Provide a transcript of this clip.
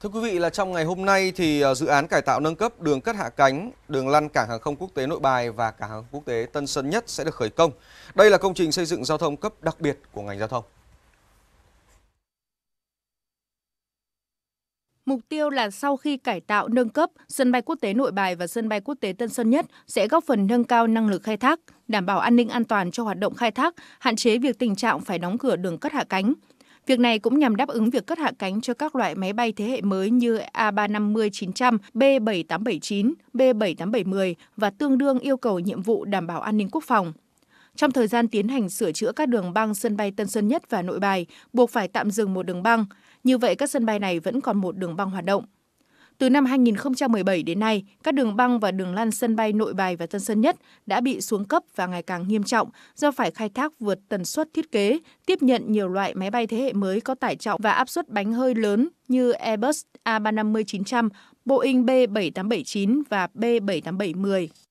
Thưa quý vị là trong ngày hôm nay thì ờ, dự án cải tạo nâng cấp đường cất hạ cánh, đường lăn cảng hàng không quốc tế Nội Bài và cảng hàng không quốc tế Tân Sơn Nhất sẽ được khởi công. Đây là công trình xây dựng giao thông cấp đặc biệt của ngành giao thông. Mục tiêu là sau khi cải tạo nâng cấp, sân bay quốc tế Nội Bài và sân bay quốc tế Tân Sơn Nhất sẽ góp phần nâng cao năng lực khai thác, đảm bảo an ninh an toàn cho hoạt động khai thác, hạn chế việc tình trạng phải đóng cửa đường cất hạ cánh. Việc này cũng nhằm đáp ứng việc cất hạ cánh cho các loại máy bay thế hệ mới như A350-900, B7879, B7870 và tương đương yêu cầu nhiệm vụ đảm bảo an ninh quốc phòng. Trong thời gian tiến hành sửa chữa các đường băng sân bay Tân Sơn Nhất và Nội Bài, buộc phải tạm dừng một đường băng. Như vậy, các sân bay này vẫn còn một đường băng hoạt động. Từ năm 2017 đến nay, các đường băng và đường lăn sân bay Nội Bài và Tân Sơn Nhất đã bị xuống cấp và ngày càng nghiêm trọng do phải khai thác vượt tần suất thiết kế, tiếp nhận nhiều loại máy bay thế hệ mới có tải trọng và áp suất bánh hơi lớn như Airbus A350-900, Boeing B787-9 và B787-10.